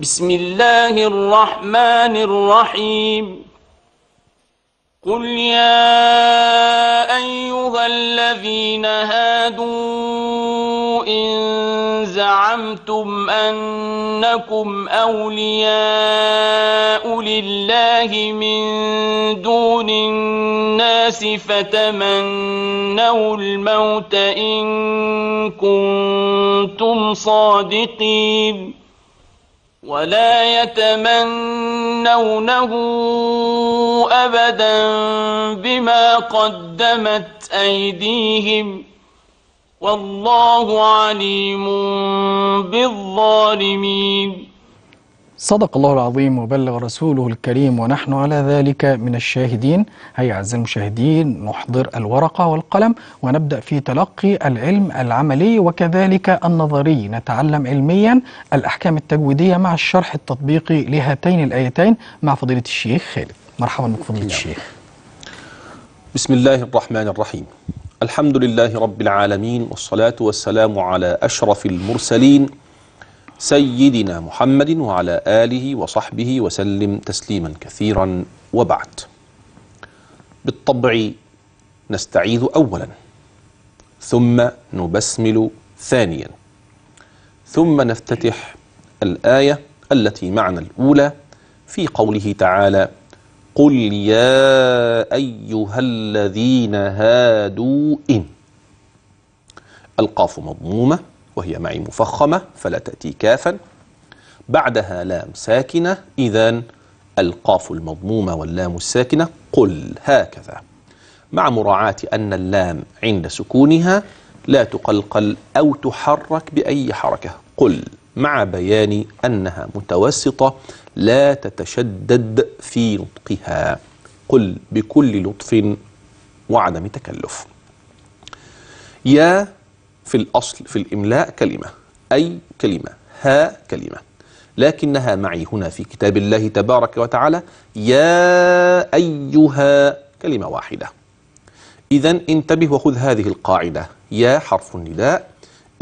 بسم الله الرحمن الرحيم قل يا أيها الذين هادوا إن زعمتم أنكم أولياء لله من دون الناس فتمنوا الموت إن كنتم صادقين ولا يتمنونه أبدا بما قدمت أيديهم والله عليم بالظالمين صدق الله العظيم وبلغ رسوله الكريم ونحن على ذلك من الشاهدين هيا أعزائي المشاهدين نحضر الورقة والقلم ونبدأ في تلقي العلم العملي وكذلك النظري نتعلم علميا الأحكام التجويدية مع الشرح التطبيقي لهاتين الآيتين مع فضيلة الشيخ خالد مرحبا بك فضيلة الشيخ بسم الله الرحمن الرحيم الحمد لله رب العالمين والصلاة والسلام على أشرف المرسلين سيدنا محمد وعلى آله وصحبه وسلم تسليما كثيرا وبعد بالطبع نستعيذ أولا ثم نبسمل ثانيا ثم نفتتح الآية التي معنا الأولى في قوله تعالى قل يا أيها الذين هادوا إن القاف مضمومة وهي معي مفخمة فلا تأتي كافا بعدها لام ساكنة إذا القاف المضمومة واللام الساكنة قل هكذا مع مراعاة أن اللام عند سكونها لا تقلقل أو تحرك بأي حركة قل مع بيان أنها متوسطة لا تتشدد في نطقها قل بكل لطف وعدم تكلف يا في الأصل في الإملاء كلمة أي كلمة ها كلمة لكنها معي هنا في كتاب الله تبارك وتعالى يا أيها كلمة واحدة إذا انتبه وخذ هذه القاعدة يا حرف النداء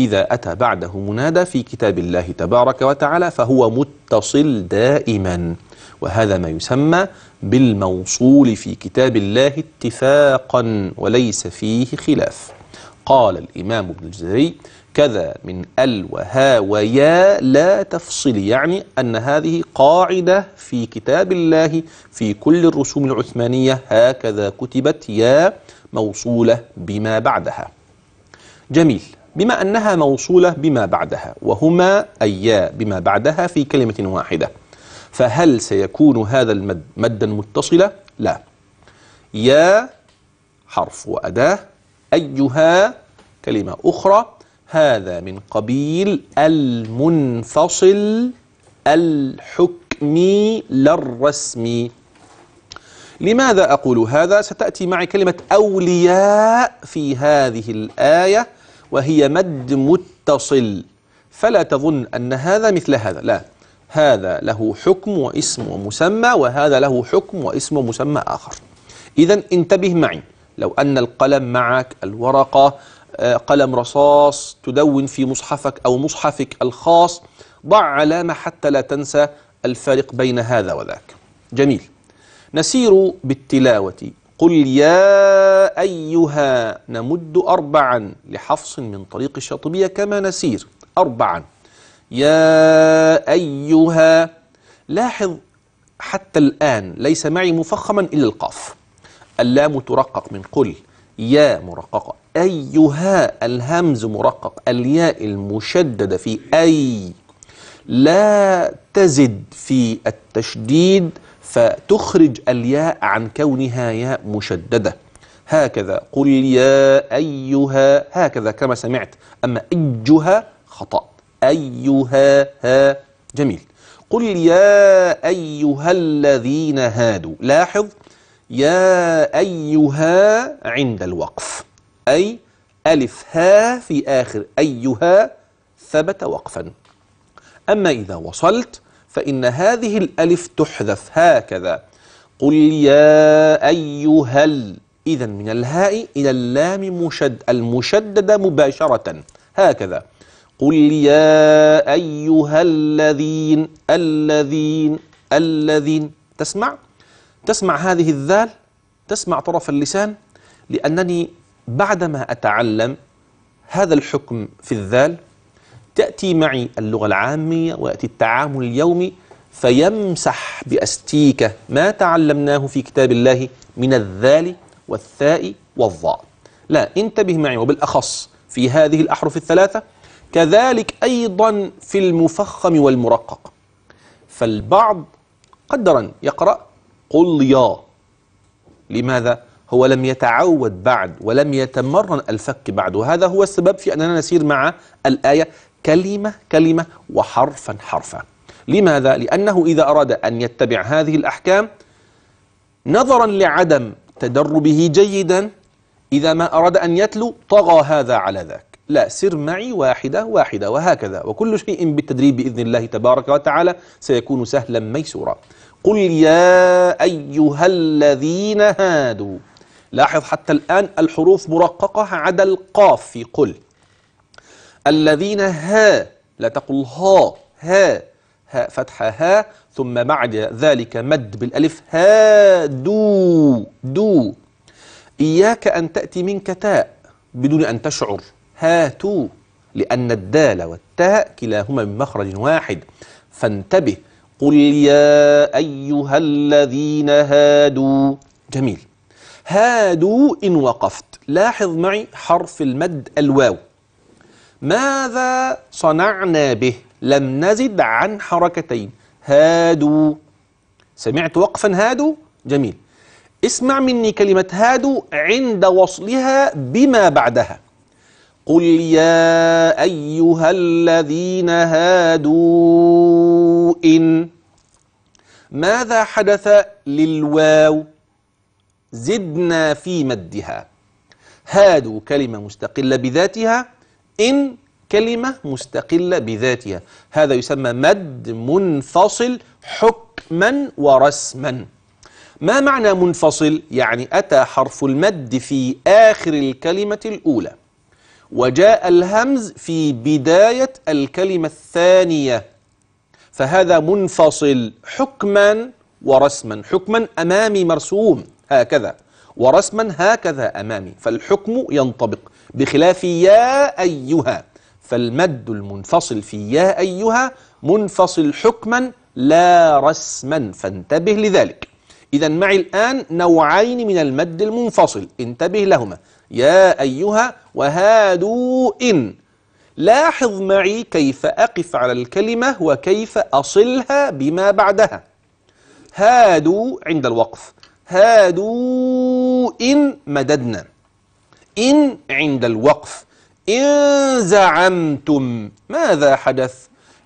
إذا أتى بعده منادى في كتاب الله تبارك وتعالى فهو متصل دائما وهذا ما يسمى بالموصول في كتاب الله اتفاقا وليس فيه خلاف قال الإمام ابن الجزري كذا من ال وها ويا لا تفصل يعني أن هذه قاعدة في كتاب الله في كل الرسوم العثمانية هكذا كتبت يا موصولة بما بعدها جميل بما أنها موصولة بما بعدها وهما أيا بما بعدها في كلمة واحدة فهل سيكون هذا المد مدا متصلة؟ لا يا حرف وأداة أيها كلمة أخرى هذا من قبيل المنفصل الحكمي لا الرسمي لماذا أقول هذا؟ ستأتي معي كلمة أولياء في هذه الآية وهي مد متصل فلا تظن أن هذا مثل هذا لا هذا له حكم واسم ومسمى وهذا له حكم واسم ومسمى آخر إذا انتبه معي لو أن القلم معك الورقة آه، قلم رصاص تدون في مصحفك أو مصحفك الخاص ضع علامة حتى لا تنسى الفارق بين هذا وذاك جميل نسير بالتلاوة قل يا أيها نمد أربعا لحفص من طريق الشاطبية كما نسير أربعا يا أيها لاحظ حتى الآن ليس معي مفخما إلا القاف اللام ترقق من قل يا مرققة أيها الهمز مرقق الياء المشددة في أي لا تزد في التشديد فتخرج الياء عن كونها ياء مشددة هكذا قل يا أيها هكذا كما سمعت أما أجها خطأ أيها ها جميل قل يا أيها الذين هادوا لاحظ يا أيها عند الوقف أي ألف ها في آخر أيها ثبت وقفا أما إذا وصلت فإن هذه الألف تحذف هكذا قل يا أيها ال إذا من الهاء إلى اللام مشد المشددة مباشرة هكذا قل يا أيها الذين الذين الذين تسمع تسمع هذه الذال تسمع طرف اللسان لأنني بعدما أتعلم هذا الحكم في الذال تأتي معي اللغة العامية ويأتي التعامل اليومي فيمسح بأستيكة ما تعلمناه في كتاب الله من الذال والثاء والظاء لا انتبه معي وبالأخص في هذه الأحرف الثلاثة كذلك أيضا في المفخم والمرقق فالبعض قدرا يقرأ قل يا لماذا؟ هو لم يتعود بعد ولم يتمرن الفك بعد وهذا هو السبب في أننا نسير مع الآية كلمة كلمة وحرفا حرفا لماذا؟ لأنه إذا أراد أن يتبع هذه الأحكام نظرا لعدم تدربه جيدا إذا ما أراد أن يتلو طغى هذا على ذاك لا سر معي واحدة واحدة وهكذا وكل شيء بالتدريب بإذن الله تبارك وتعالى سيكون سهلا ميسورا قل يا أيها الذين هادوا لاحظ حتى الآن الحروف مرققة عدا القاف في قل الذين ها لا تقل ها ها ها فتحة ها ثم بعد ذلك مد بالألف ها دو دو إياك أن تأتي منك تاء بدون أن تشعر هاتوا لأن الدال والتاء كلاهما من مخرج واحد فانتبه قل يا أيها الذين هادوا جميل هادوا إن وقفت لاحظ معي حرف المد الواو ماذا صنعنا به لم نزد عن حركتين هادوا سمعت وقفا هادوا جميل اسمع مني كلمة هادوا عند وصلها بما بعدها قل يا أيها الذين هادوا ماذا حدث للواو زدنا في مدها هادوا كلمة مستقلة بذاتها إن كلمة مستقلة بذاتها هذا يسمى مد منفصل حكما ورسما ما معنى منفصل؟ يعني أتى حرف المد في آخر الكلمة الأولى وجاء الهمز في بداية الكلمة الثانية فهذا منفصل حكما ورسما حكما أمامي مرسوم هكذا ورسما هكذا أمامي فالحكم ينطبق بخلاف يا أيها فالمد المنفصل في يا أيها منفصل حكما لا رسما فانتبه لذلك إذا معي الآن نوعين من المد المنفصل انتبه لهما يا أيها وهادوا إن لاحظ معي كيف أقف على الكلمة وكيف أصلها بما بعدها هادوا عند الوقف هادوا إن مددنا إن عند الوقف إن زعمتم ماذا حدث؟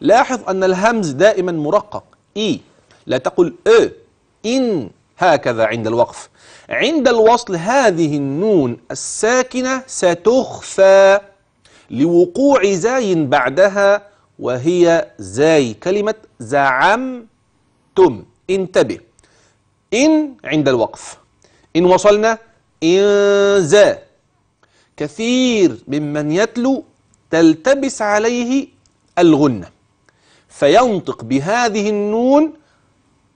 لاحظ أن الهمز دائما مرقق إي لا تقل أ إن هكذا عند الوقف عند الوصل هذه النون الساكنة ستخفى لوقوع زاي بعدها وهي زاي كلمة زعمتم انتبه إن عند الوقف إن وصلنا إن زا كثير ممن يتلو تلتبس عليه الغنة فينطق بهذه النون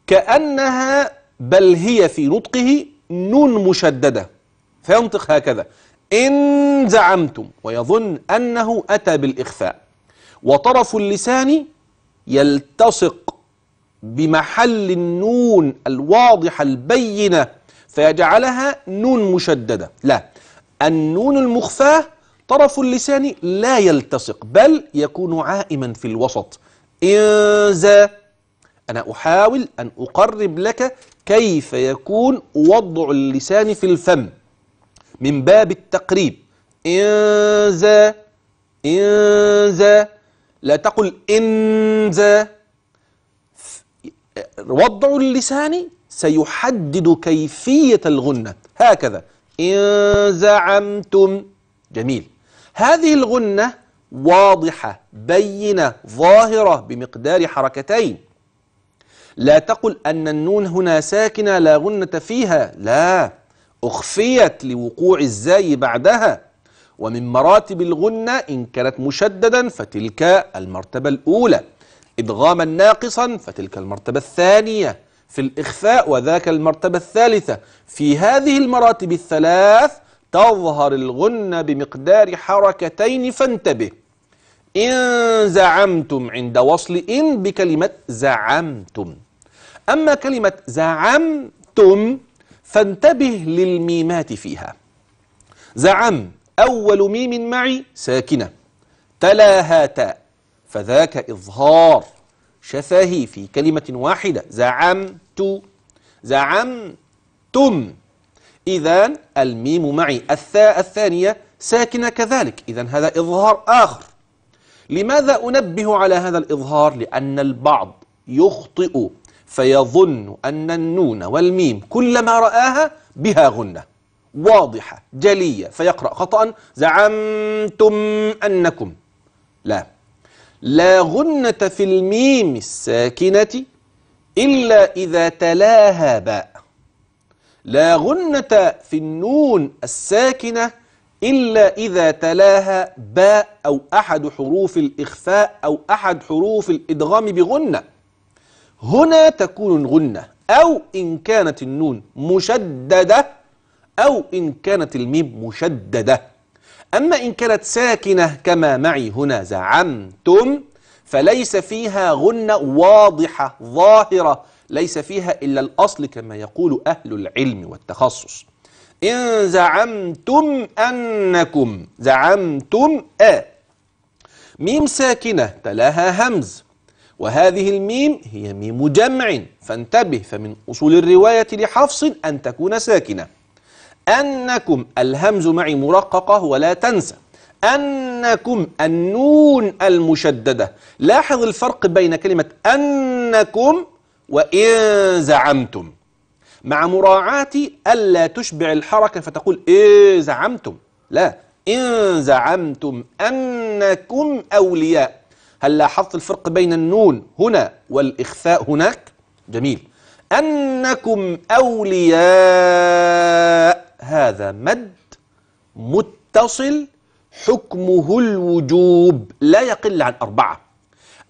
كأنها بل هي في نطقه نون مشددة فينطق هكذا إن زعمتم ويظن أنه أتى بالإخفاء وطرف اللسان يلتصق بمحل النون الواضحة البينة فيجعلها نون مشددة لا النون المخفاة طرف اللسان لا يلتصق بل يكون عائما في الوسط إنزا أنا أحاول أن أقرب لك كيف يكون وضع اللسان في الفم من باب التقريب إنزا إنزا لا تقل إنزا وضع اللسان سيحدد كيفية الغنة هكذا إن زعمتم جميل هذه الغنة واضحة بينة ظاهرة بمقدار حركتين لا تقل أن النون هنا ساكنة لا غنة فيها لا أخفيت لوقوع الزاي بعدها ومن مراتب الغنة إن كانت مشددا فتلك المرتبة الأولى إدغاما ناقصا فتلك المرتبة الثانية في الإخفاء وذاك المرتبة الثالثة في هذه المراتب الثلاث تظهر الغنة بمقدار حركتين فانتبه إن زعمتم عند وصل إن بكلمة زعمتم أما كلمة زعمتم فانتبه للميمات فيها زعم أول ميم معي ساكنة تلا هاتا فذاك إظهار شفهي في كلمة واحدة زعمت زعمتم إذا الميم معي الثاء الثانية ساكنة كذلك إذا هذا إظهار آخر لماذا أنبه على هذا الإظهار؟ لأن البعض يخطئ فيظن أن النون والميم كلما رآها بها غنة واضحة جلية فيقرأ خطأ زعمتم أنكم لا لا غنة في الميم الساكنة إلا إذا تلاها باء لا غنة في النون الساكنة إلا إذا تلاها باء أو أحد حروف الإخفاء أو أحد حروف الإدغام بغنة هنا تكون الغنة أو إن كانت النون مشددة أو إن كانت الميم مشددة أما إن كانت ساكنة كما معي هنا زعمتم فليس فيها غنة واضحة ظاهرة ليس فيها إلا الأصل كما يقول أهل العلم والتخصص إن زعمتم أنكم زعمتم أ ميم ساكنة تلاها همز وهذه الميم هي ميم جمع فانتبه فمن أصول الرواية لحفص أن تكون ساكنة أنكم الهمز معي مرققة ولا تنسى أنكم النون المشددة لاحظ الفرق بين كلمة أنكم وإن زعمتم مع مراعاة ألا تشبع الحركة فتقول إيه زعمتم لا إن زعمتم أنكم أولياء هل لاحظت الفرق بين النون هنا والإخفاء هناك جميل أنكم أولياء هذا مد متصل حكمه الوجوب لا يقل عن أربعة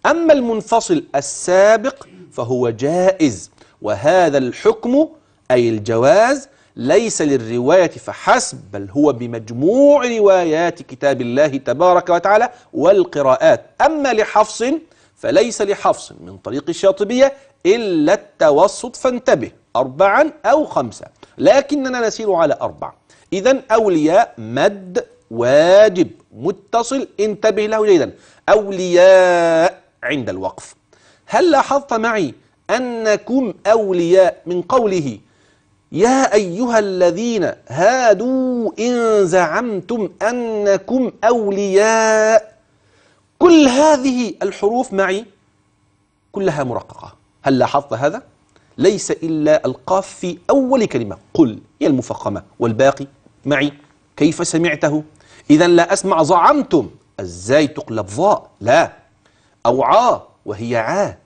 أما المنفصل السابق فهو جائز وهذا الحكم أي الجواز ليس للرواية فحسب بل هو بمجموع روايات كتاب الله تبارك وتعالى والقراءات أما لحفص فليس لحفص من طريق الشاطبية إلا التوسط فانتبه أربعا أو خمسة لكننا نسير على أربعة إذا أولياء مد واجب متصل انتبه له جيدا أولياء عند الوقف هل لاحظت معي أنكم أولياء من قوله يا أيها الذين هادوا إن زعمتم أنكم أولياء كل هذه الحروف معي كلها مرققة هل لاحظت هذا؟ ليس إلا القاف في أول كلمة قل هي المفخمة والباقي معي كيف سمعته؟ إذا لا أسمع زعمتم الزاي تقلب ظاء لا أو عا وهي عا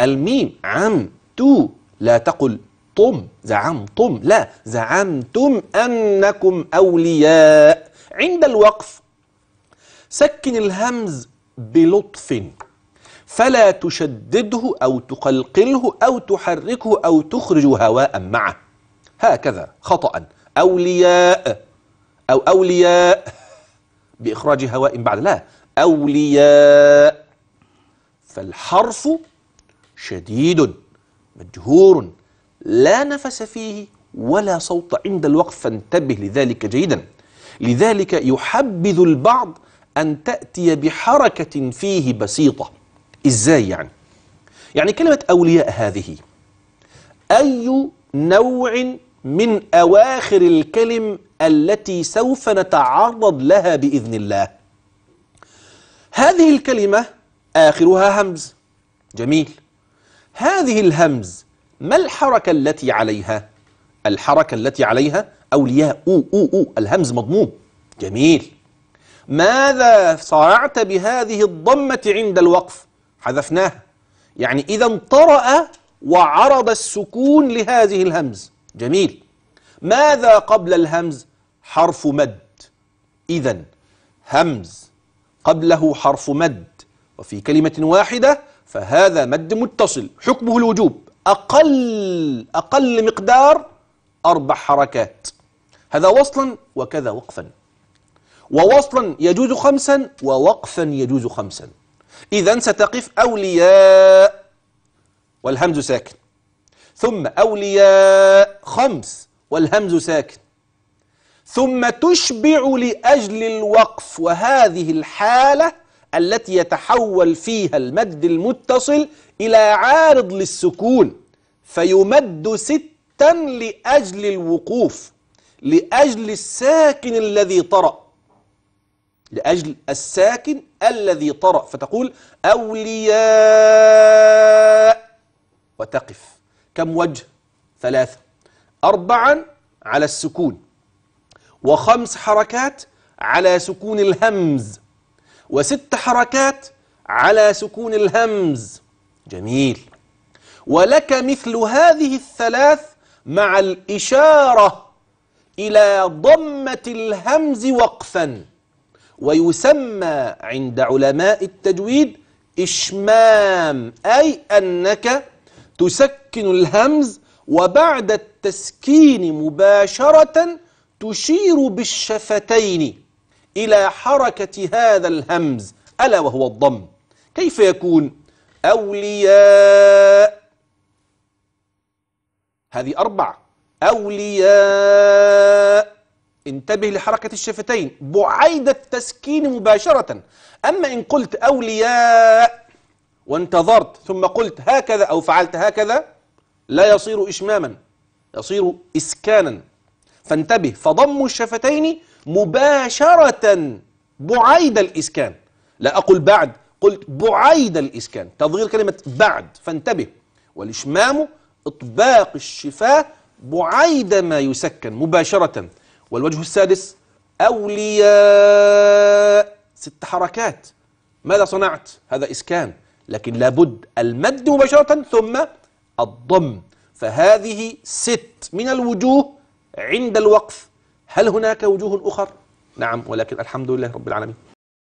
الميم عم تو لا تقل زعمتم زعمتم لا زعمتم أنكم أولياء عند الوقف سكن الهمز بلطف فلا تشدده أو تقلقله أو تحركه أو تخرج هواء معه هكذا خطأ أولياء أو أولياء بإخراج هواء بعد لا أولياء فالحرف شديد مجهور لا نفس فيه ولا صوت عند الوقف فانتبه لذلك جيدا لذلك يحبذ البعض أن تأتي بحركة فيه بسيطة إزاي يعني؟ يعني كلمة أولياء هذه أي نوع من أواخر الكلم التي سوف نتعرض لها بإذن الله هذه الكلمة آخرها همز جميل هذه الهمز ما الحركة التي عليها الحركة التي عليها أولياء أو أو أو الهمز مضموم جميل ماذا صنعت بهذه الضمة عند الوقف حذفناها يعني إذا انطرأ وعرض السكون لهذه الهمز جميل ماذا قبل الهمز حرف مد إذا همز قبله حرف مد وفي كلمة واحدة فهذا مد متصل حكمه الوجوب أقل أقل مقدار أربع حركات هذا وصلا وكذا وقفا ووصلا يجوز خمسا ووقفا يجوز خمسا إذا ستقف أولياء والهمز ساكن ثم أولياء خمس والهمز ساكن ثم تشبع لأجل الوقف وهذه الحالة التي يتحول فيها المد المتصل إلى عارض للسكون فيمد ستا لأجل الوقوف لأجل الساكن الذي طرأ لأجل الساكن الذي طرأ فتقول أولياء وتقف كم وجه ثلاثة أربعا على السكون وخمس حركات على سكون الهمز وست حركات على سكون الهمز جميل ولك مثل هذه الثلاث مع الإشارة إلى ضمة الهمز وقفا ويسمى عند علماء التجويد إشمام أي أنك تسكن الهمز وبعد التسكين مباشرة تشير بالشفتين إلى حركة هذا الهمز ألا وهو الضم كيف يكون؟ أولياء هذه أربع أولياء انتبه لحركة الشفتين بعيد التسكين مباشرة أما إن قلت أولياء وانتظرت ثم قلت هكذا أو فعلت هكذا لا يصير إشماما يصير إسكانا فانتبه فضم الشفتين مباشرة بعيد الإسكان لا أقول بعد قلت بعيد الإسكان تضغير كلمة بعد فانتبه والإشمام إطباق الشفاه بعيد ما يسكن مباشرة والوجه السادس أولياء ست حركات ماذا صنعت؟ هذا إسكان لكن لابد المد مباشرة ثم الضم فهذه ست من الوجوه عند الوقف هل هناك وجوه أخر؟ نعم ولكن الحمد لله رب العالمين